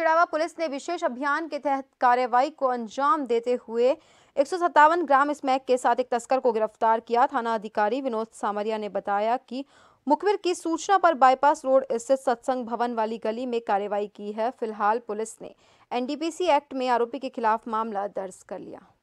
छिड़ावा police ने विशेष अभियान के तहत कार्रवाई को अंजाम देते हुए एक ग्राम स्मैक के साथ एक तस्कर को गिरफ्तार किया थाना अधिकारी विनोद सामरिया ने बताया कि मुखबिर की सूचना पर बाईपास रोड स्थित सत्संग भवन वाली गली में कार्रवाई की है फिलहाल पुलिस ने एनडीपीसी एक्ट में आरोपी के खिलाफ मामला दर्ज कर लिया